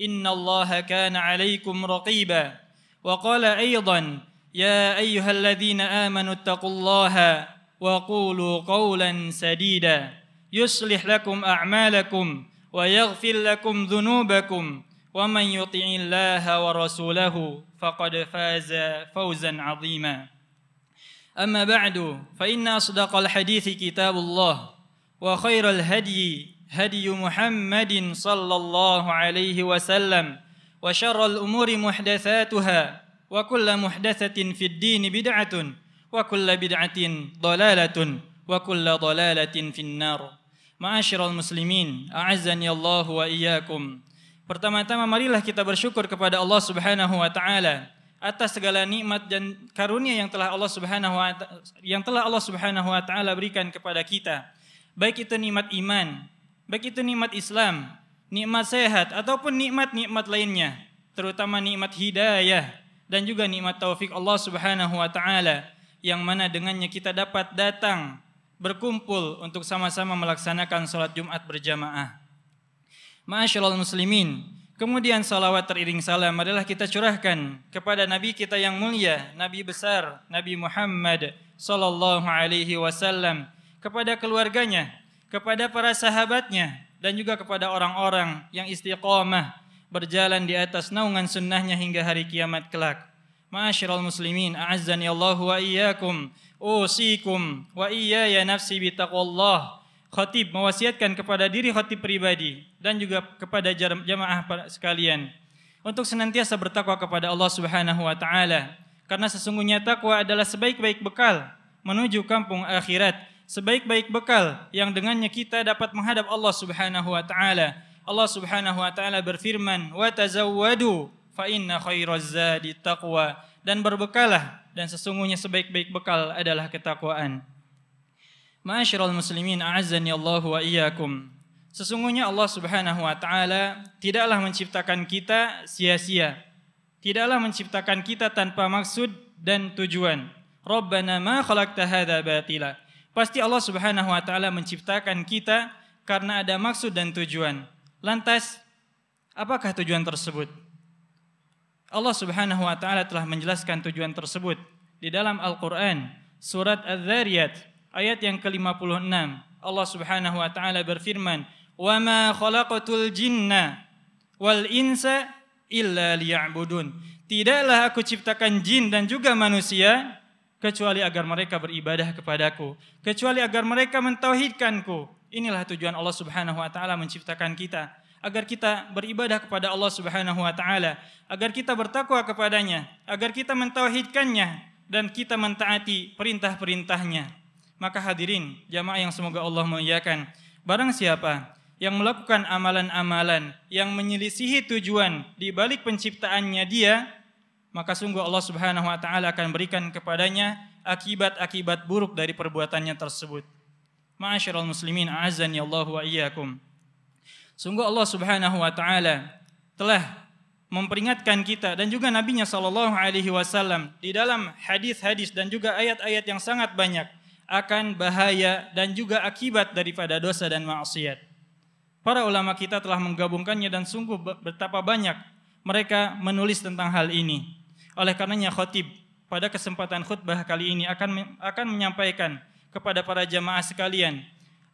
إن الله كان عليكم رقيبا وقال أيضا يا أيها الذين آمنوا اتقوا الله وقولوا قولا سديدا يصلح لكم أعمالكم ويغفر لكم ذنوبكم ومن يطع الله ورسوله فقد فاز فوزا عظيما أما بعد فإن أصدق الحديث كتاب الله وخير الهدي هدي محمد صلى الله عليه وسلم وشر الأمور محدثاتها وكل محدثة في الدين بدعة وكل بدعة ضلالة وكل ضلالة في النار معاشر المسلمين أعزني الله وإياكم Pertama-tama marilah kita bersyukur kepada Allah Subhanahu wa taala atas segala nikmat dan karunia yang telah Allah Subhanahu wa yang telah Allah Subhanahu wa taala berikan kepada kita. Baik itu nikmat iman, baik itu nikmat Islam, nikmat sehat ataupun nikmat-nikmat lainnya, terutama nikmat hidayah dan juga nikmat taufik Allah Subhanahu wa taala yang mana dengannya kita dapat datang berkumpul untuk sama-sama melaksanakan sholat Jumat berjamaah. Ma'asyiral muslimin, kemudian salawat teriring salam adalah kita curahkan kepada nabi kita yang mulia, nabi besar, Nabi Muhammad sallallahu alaihi wasallam kepada keluarganya, kepada para sahabatnya dan juga kepada orang-orang yang istiqomah berjalan di atas naungan sunnahnya hingga hari kiamat kelak. Ma'asyiral muslimin, a'azzani Allah wa iyyakum, usikum wa iyyaya nafsi bi taqwallah. Khatib mewasiatkan kepada diri khatib pribadi dan juga kepada jamaah sekalian untuk senantiasa bertakwa kepada Allah Subhanahu wa taala karena sesungguhnya takwa adalah sebaik-baik bekal menuju kampung akhirat sebaik-baik bekal yang dengannya kita dapat menghadap Allah Subhanahu wa taala. Allah Subhanahu wa taala berfirman, "Wa tazawwadu fa inna khairaz zadi taqwa." Dan berbekalah dan sesungguhnya sebaik-baik bekal adalah ketakwaan. Ma'asyiral muslimin, a'azzani Allah wa iyyakum. Sesungguhnya Allah Subhanahu wa taala tidaklah menciptakan kita sia-sia. Tidaklah menciptakan kita tanpa maksud dan tujuan. Rabbana ma khalaqta hadza batila. Pasti Allah Subhanahu wa taala menciptakan kita karena ada maksud dan tujuan. Lantas apakah tujuan tersebut? Allah Subhanahu wa taala telah menjelaskan tujuan tersebut di dalam Al-Qur'an surat Az-Zariyat ayat yang ke-56. Allah Subhanahu wa taala berfirman, "Wa ma khalaqatul jinna wal insa illa liya'budun." Tidaklah aku ciptakan jin dan juga manusia kecuali agar mereka beribadah kepadaku, kecuali agar mereka mentauhidkanku. Inilah tujuan Allah Subhanahu wa taala menciptakan kita, agar kita beribadah kepada Allah Subhanahu wa taala, agar kita bertakwa kepadanya, agar kita mentauhidkannya dan kita mentaati perintah-perintahnya. Maka hadirin, jamaah yang semoga Allah muliakan, barang siapa yang melakukan amalan-amalan yang menyelisihi tujuan di balik penciptaannya dia, maka sungguh Allah Subhanahu wa taala akan berikan kepadanya akibat-akibat buruk dari perbuatannya tersebut. Ma'asyiral muslimin azan ya Allah wa iyyakum. Sungguh Allah Subhanahu wa taala telah memperingatkan kita dan juga nabinya sallallahu alaihi wasallam di dalam hadis-hadis dan juga ayat-ayat yang sangat banyak akan bahaya dan juga akibat daripada dosa dan maksiat. Para ulama kita telah menggabungkannya dan sungguh betapa banyak mereka menulis tentang hal ini. Oleh karenanya khotib pada kesempatan khutbah kali ini akan akan menyampaikan kepada para jamaah sekalian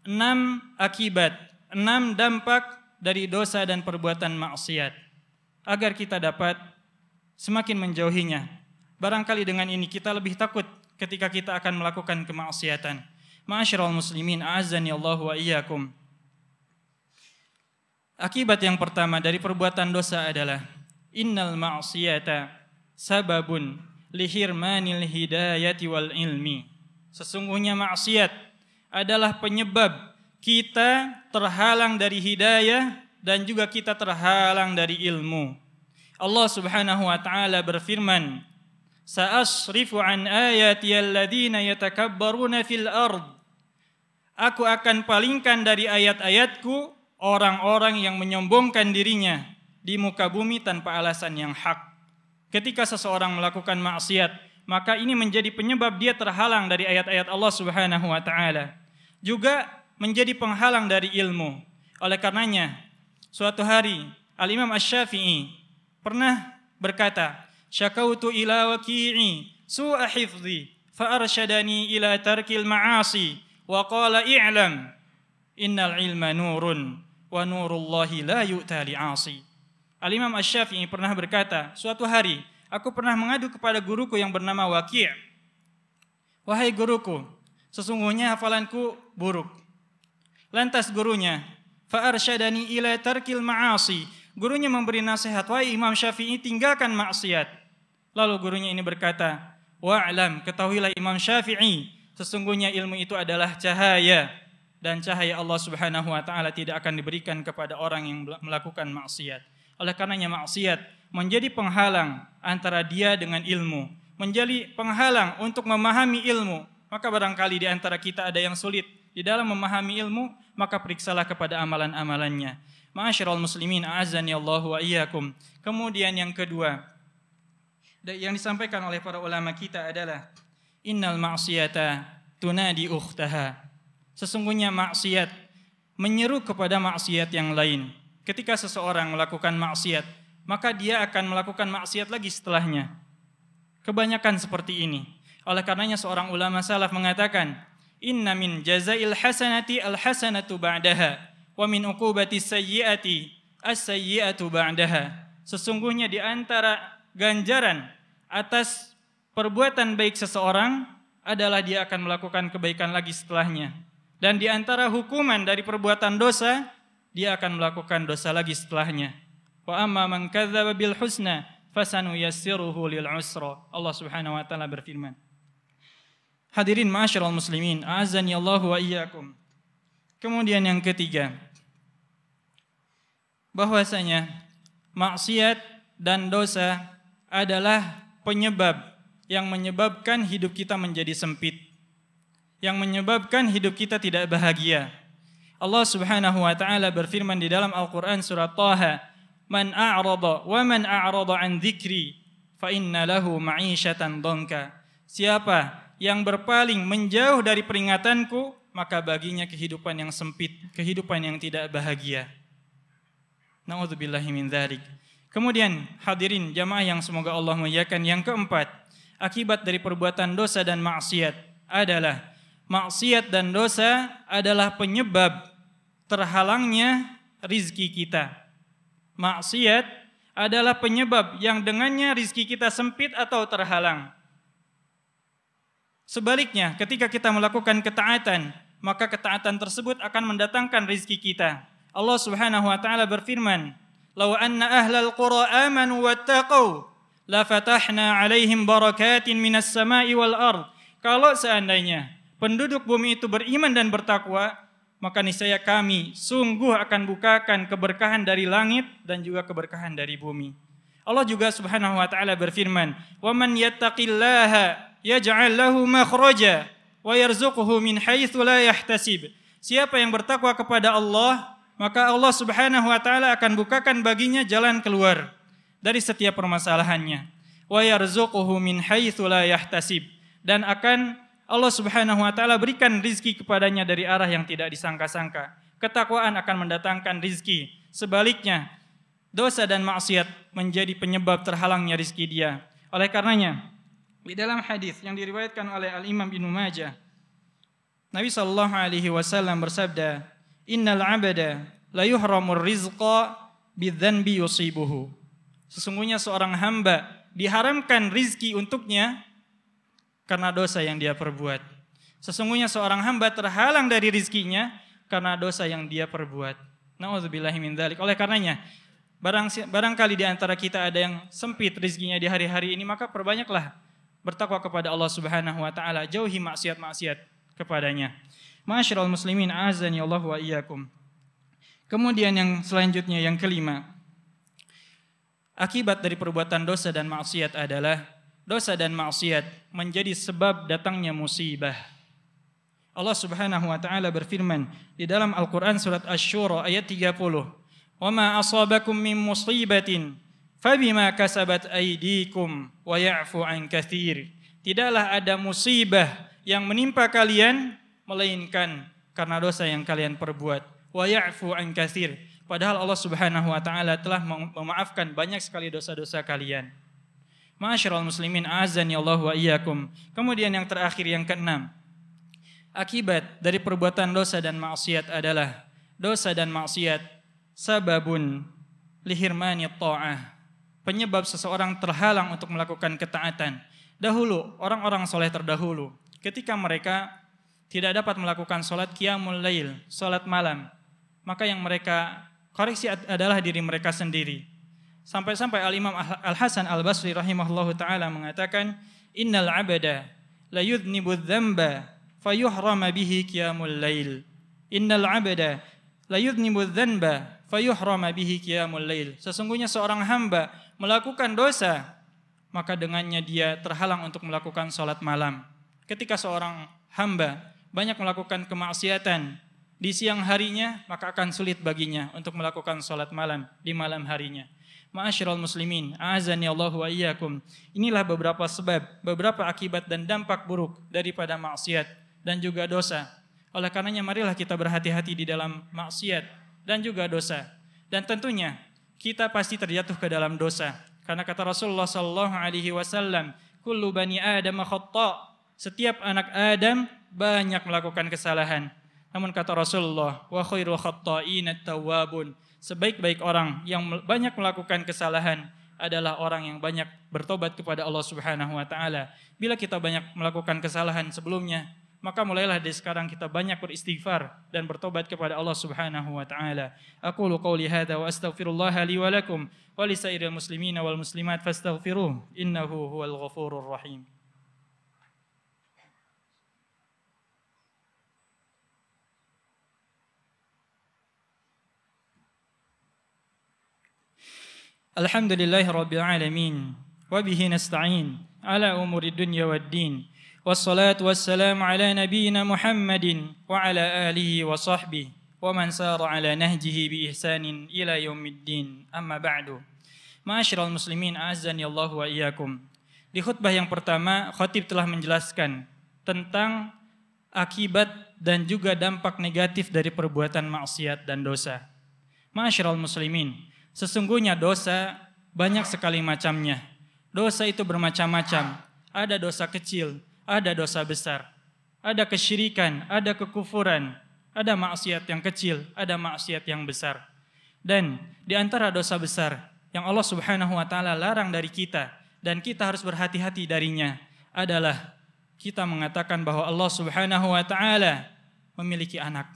enam akibat, enam dampak dari dosa dan perbuatan maksiat agar kita dapat semakin menjauhinya. Barangkali dengan ini kita lebih takut ketika kita akan melakukan kemaksiatan. Ma'asyiral muslimin, a'azzani Allah wa iyyakum. Akibat yang pertama dari perbuatan dosa adalah innal ma'siyata sababun lihirmanil hidayati wal ilmi. Sesungguhnya maksiat adalah penyebab kita terhalang dari hidayah dan juga kita terhalang dari ilmu. Allah Subhanahu wa taala berfirman, "Sa'asrifu an ayati alladziina yatakabbaruna fil ard." Aku akan palingkan dari ayat-ayatku orang-orang yang menyombongkan dirinya di muka bumi tanpa alasan yang hak ketika seseorang melakukan maksiat, maka ini menjadi penyebab dia terhalang dari ayat-ayat Allah Subhanahu wa taala. Juga menjadi penghalang dari ilmu. Oleh karenanya, suatu hari Al-Imam Asy-Syafi'i pernah berkata, "Syakautu ila waqi'i su'a hifdhi fa arsyadani ila tarkil ma'asi wa qala i'lam innal ilma nurun wa nurullahi la yu'ta li'asi." Al-Imam Asy-Syafi'i pernah berkata, suatu hari aku pernah mengadu kepada guruku yang bernama Waqi'. Wahai guruku, sesungguhnya hafalanku buruk. Lantas gurunya, fa'arsyadani ila tarkil ma'asi. Gurunya memberi nasihat, wahai Imam Syafi'i tinggalkan maksiat. Lalu gurunya ini berkata, Wa'lam, ketahuilah Imam Syafi'i, sesungguhnya ilmu itu adalah cahaya. Dan cahaya Allah subhanahu wa ta'ala tidak akan diberikan kepada orang yang melakukan maksiat. Oleh karenanya maksiat menjadi penghalang antara dia dengan ilmu, menjadi penghalang untuk memahami ilmu. Maka barangkali di antara kita ada yang sulit di dalam memahami ilmu, maka periksalah kepada amalan-amalannya. Ma'asyiral muslimin, a'azzani Allah wa iyyakum. Kemudian yang kedua, yang disampaikan oleh para ulama kita adalah innal ma'siyata tunadi ukhtaha. Sesungguhnya maksiat menyeru kepada maksiat yang lain. Ketika seseorang melakukan maksiat, maka dia akan melakukan maksiat lagi setelahnya. Kebanyakan seperti ini. Oleh karenanya seorang ulama salaf mengatakan, "Inna min jazail hasanati al-hasanatu ba'daha wa min uqubati sayyiati as-sayyiatu ba'daha." Sesungguhnya di antara ganjaran atas perbuatan baik seseorang adalah dia akan melakukan kebaikan lagi setelahnya. Dan di antara hukuman dari perbuatan dosa dia akan melakukan dosa lagi setelahnya. Wa amma man kadzdzaba bil husna fasanu yassiruhu lil usra. Allah Subhanahu wa taala berfirman. Hadirin ma'asyiral muslimin, a'azzani Allah wa iyyakum. Kemudian yang ketiga, bahwasanya maksiat dan dosa adalah penyebab yang menyebabkan hidup kita menjadi sempit, yang menyebabkan hidup kita tidak bahagia, Allah Subhanahu wa taala berfirman di dalam Al-Qur'an surat Taha, "Man a'rada wa man a'rada an dzikri fa inna lahu ma'isyatan dhanka." Siapa yang berpaling menjauh dari peringatanku, maka baginya kehidupan yang sempit, kehidupan yang tidak bahagia. Nauzubillahi min dzalik. Kemudian hadirin jamaah yang semoga Allah muliakan yang keempat, akibat dari perbuatan dosa dan maksiat adalah maksiat dan dosa adalah penyebab terhalangnya rizki kita. Maksiat adalah penyebab yang dengannya rizki kita sempit atau terhalang. Sebaliknya, ketika kita melakukan ketaatan, maka ketaatan tersebut akan mendatangkan rizki kita. Allah Subhanahu wa taala berfirman, "Lau anna ahlal qura amanu wattaqau, la fatahna 'alaihim barakatin minas sama'i wal ard." Kalau seandainya penduduk bumi itu beriman dan bertakwa, maka niscaya kami sungguh akan bukakan keberkahan dari langit dan juga keberkahan dari bumi. Allah juga Subhanahu wa taala berfirman, "Wa man yattaqillaha yaj'al lahu makhraja wa yarzuquhu min haitsu la yahtasib." Siapa yang bertakwa kepada Allah, maka Allah Subhanahu wa taala akan bukakan baginya jalan keluar dari setiap permasalahannya. Wa yarzuquhu min haitsu la yahtasib dan akan Allah Subhanahu wa taala berikan rizki kepadanya dari arah yang tidak disangka-sangka. Ketakwaan akan mendatangkan rizki. Sebaliknya, dosa dan maksiat menjadi penyebab terhalangnya rizki dia. Oleh karenanya, di dalam hadis yang diriwayatkan oleh Al Imam Ibnu Majah, Nabi Shallallahu Alaihi Wasallam bersabda, Innal abada la yuhramur rizqa bidzanbi yusibuhu. Sesungguhnya seorang hamba diharamkan rizki untuknya karena dosa yang dia perbuat. Sesungguhnya seorang hamba terhalang dari rizkinya karena dosa yang dia perbuat. Nauzubillahi min dzalik. Oleh karenanya, barang barangkali di antara kita ada yang sempit rizkinya di hari-hari ini, maka perbanyaklah bertakwa kepada Allah Subhanahu wa taala, jauhi maksiat-maksiat kepadanya. Masyarul muslimin, azani Allah wa iyyakum. Kemudian yang selanjutnya yang kelima, akibat dari perbuatan dosa dan maksiat adalah dosa dan maksiat menjadi sebab datangnya musibah. Allah Subhanahu wa taala berfirman di dalam Al-Qur'an surat Asy-Syura ayat 30, "Wa ma asabakum min musibatin fabima kasabat aydikum wa ya'fu an katsir." Tidaklah ada musibah yang menimpa kalian melainkan karena dosa yang kalian perbuat. Wa ya'fu an katsir. Padahal Allah Subhanahu wa taala telah memaafkan banyak sekali dosa-dosa kalian. Masyarul muslimin azan ya Allah wa iyyakum. Kemudian yang terakhir yang keenam. Akibat dari perbuatan dosa dan maksiat adalah dosa dan maksiat sababun lihirmani ta'ah. Penyebab seseorang terhalang untuk melakukan ketaatan. Dahulu orang-orang soleh terdahulu ketika mereka tidak dapat melakukan sholat qiyamul lail, sholat malam, maka yang mereka koreksi adalah diri mereka sendiri. Sampai-sampai Al-Imam Al-Hasan Al-Basri rahimahullahu taala mengatakan, "Innal 'abada la yudnibu dzamba fayuhrama bihi qiyamul lail." Innal 'abada la yudnibu dzamba fayuhrama bihi qiyamul lail. Sesungguhnya seorang hamba melakukan dosa, maka dengannya dia terhalang untuk melakukan salat malam. Ketika seorang hamba banyak melakukan kemaksiatan, di siang harinya maka akan sulit baginya untuk melakukan sholat malam di malam harinya. Ma'asyiral muslimin, azani Allah wa iyyakum. Inilah beberapa sebab, beberapa akibat dan dampak buruk daripada maksiat dan juga dosa. Oleh karenanya marilah kita berhati-hati di dalam maksiat dan juga dosa. Dan tentunya kita pasti terjatuh ke dalam dosa. Karena kata Rasulullah sallallahu alaihi wasallam, "Kullu bani Adam khata." Setiap anak Adam banyak melakukan kesalahan. Namun kata Rasulullah, "Wa khairul khata'in at-tawwabun." sebaik-baik orang yang banyak melakukan kesalahan adalah orang yang banyak bertobat kepada Allah Subhanahu wa taala. Bila kita banyak melakukan kesalahan sebelumnya, maka mulailah dari sekarang kita banyak beristighfar dan bertobat kepada Allah Subhanahu wa taala. Aku qauli hadza wa astaghfirullah li wa lakum wa li muslimina wal muslimat fastaghfiruh innahu huwal ghafurur rahim. الحمد لله رب العالمين وبه نستعين على أمور الدنيا والدين والصلاة والسلام على نبينا محمد وعلى آله وصحبه ومن سار على نهجه بإحسان إلى يوم الدين أما بعد Ma'asyiral muslimin azani Allah wa iyyakum. Di khutbah yang pertama, khatib telah menjelaskan tentang akibat dan juga dampak negatif dari perbuatan maksiat dan dosa. Ma'asyiral muslimin, Sesungguhnya dosa banyak sekali macamnya. Dosa itu bermacam-macam. Ada dosa kecil, ada dosa besar. Ada kesyirikan, ada kekufuran, ada maksiat yang kecil, ada maksiat yang besar. Dan di antara dosa besar yang Allah Subhanahu wa taala larang dari kita dan kita harus berhati-hati darinya adalah kita mengatakan bahwa Allah Subhanahu wa taala memiliki anak.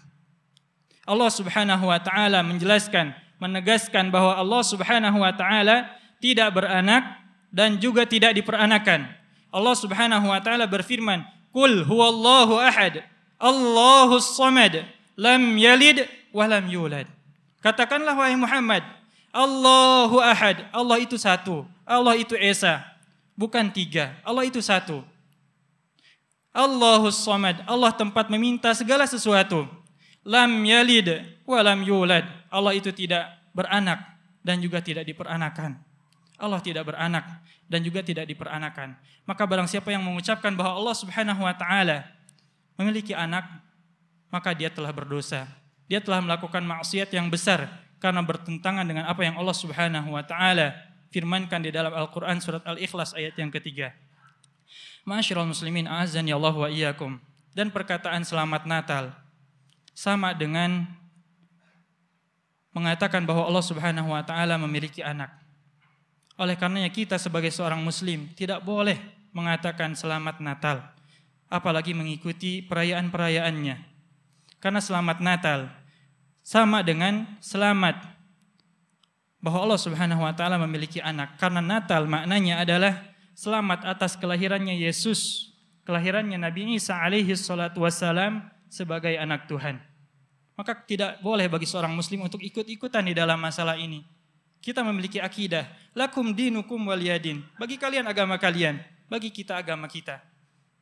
Allah Subhanahu wa taala menjelaskan menegaskan bahwa Allah Subhanahu wa taala tidak beranak dan juga tidak diperanakan. Allah Subhanahu wa taala berfirman, "Qul huwallahu ahad, Allahus samad, lam yalid wa lam yulad." Katakanlah wahai Muhammad, Allahu ahad, Allah itu satu, Allah itu esa, bukan tiga, Allah itu satu. Allahus samad, Allah tempat meminta segala sesuatu. Lam yalid wa lam yulad Allah itu tidak beranak dan juga tidak diperanakan. Allah tidak beranak dan juga tidak diperanakan. Maka barang siapa yang mengucapkan bahwa Allah Subhanahu wa taala memiliki anak, maka dia telah berdosa. Dia telah melakukan maksiat yang besar karena bertentangan dengan apa yang Allah Subhanahu wa taala firmankan di dalam Al-Qur'an surat Al-Ikhlas ayat yang ketiga. Masyarul muslimin azan ya Allah wa iyyakum. Dan perkataan selamat Natal sama dengan mengatakan bahwa Allah Subhanahu wa taala memiliki anak. Oleh karenanya kita sebagai seorang muslim tidak boleh mengatakan selamat Natal apalagi mengikuti perayaan-perayaannya. Karena selamat Natal sama dengan selamat bahwa Allah Subhanahu wa taala memiliki anak. Karena Natal maknanya adalah selamat atas kelahirannya Yesus, kelahirannya Nabi Isa alaihi salatu wasalam sebagai anak Tuhan. Maka tidak boleh bagi seorang muslim untuk ikut-ikutan di dalam masalah ini. Kita memiliki akidah. Lakum dinukum waliyadin. Bagi kalian agama kalian. Bagi kita agama kita.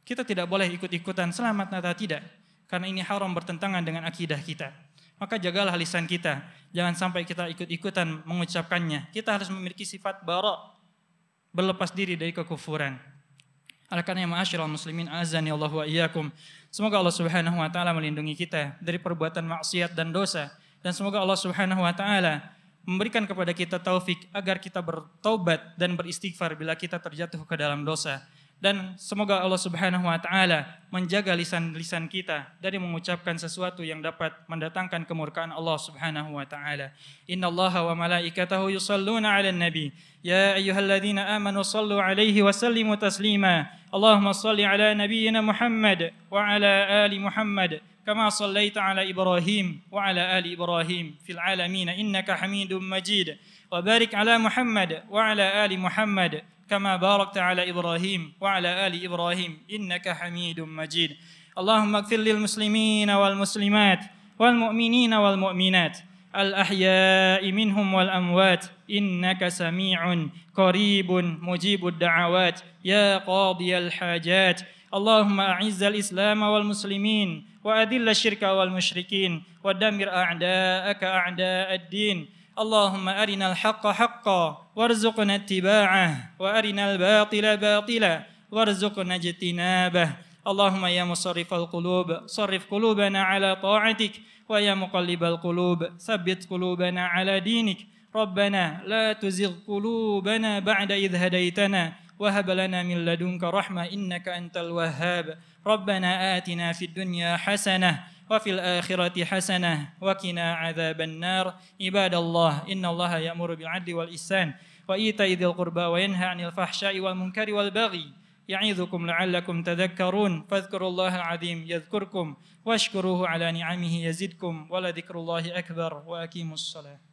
Kita tidak boleh ikut-ikutan. Selamat nata tidak. Karena ini haram bertentangan dengan akidah kita. Maka jagalah lisan kita. Jangan sampai kita ikut-ikutan mengucapkannya. Kita harus memiliki sifat barok. Berlepas diri dari kekufuran. Oleh karena ma'asyiral muslimin azan ya Allah wa iyyakum. Semoga Allah Subhanahu wa taala melindungi kita dari perbuatan maksiat dan dosa dan semoga Allah Subhanahu wa taala memberikan kepada kita taufik agar kita bertobat dan beristighfar bila kita terjatuh ke dalam dosa dan semoga Allah Subhanahu wa taala menjaga lisan-lisan kita dari mengucapkan sesuatu yang dapat mendatangkan kemurkaan Allah Subhanahu wa taala. Inna Allah wa malaikatahu yusalluna 'alan nabi. Ya ayyuhalladzina amanu sallu 'alaihi wa sallimu taslima. Allahumma salli 'ala nabiyyina Muhammad wa 'ala ali Muhammad Kama كما صليت على إبراهيم وعلى آل إبراهيم Innaka العالمين إنك Wa barik ala Muhammad wa ala ali Muhammad. كما باركت على إبراهيم وعلى آل إبراهيم إنك حميد مجيد اللهم اغفر للمسلمين والمسلمات والمؤمنين والمؤمنات الأحياء منهم والأموات إنك سميع قريب مجيب الدعوات يا قاضي الحاجات اللهم أعز الإسلام والمسلمين وأذل الشرك والمشركين ودمر أعداءك أعداء الدين اللهم أرنا الحق حقا وارزقنا اتباعه وأرنا الباطل باطلا وارزقنا اجتنابه اللهم يا مصرف القلوب صرف قلوبنا على طاعتك ويا مقلب القلوب ثبت قلوبنا على دينك ربنا لا تزغ قلوبنا بعد إذ هديتنا وهب لنا من لدنك رحمة إنك أنت الوهاب ربنا آتنا في الدنيا حسنة وفي الآخرة حسنة وكنا عذاب النار عباد الله إن الله يأمر بالعدل والإحسان وإيتاء ذي القربى وينهى عن الفحشاء والمنكر والبغي يعظكم لعلكم تذكرون فاذكروا الله العظيم يذكركم واشكروه على نعمه يزدكم ولذكر الله أكبر وأقيموا الصلاة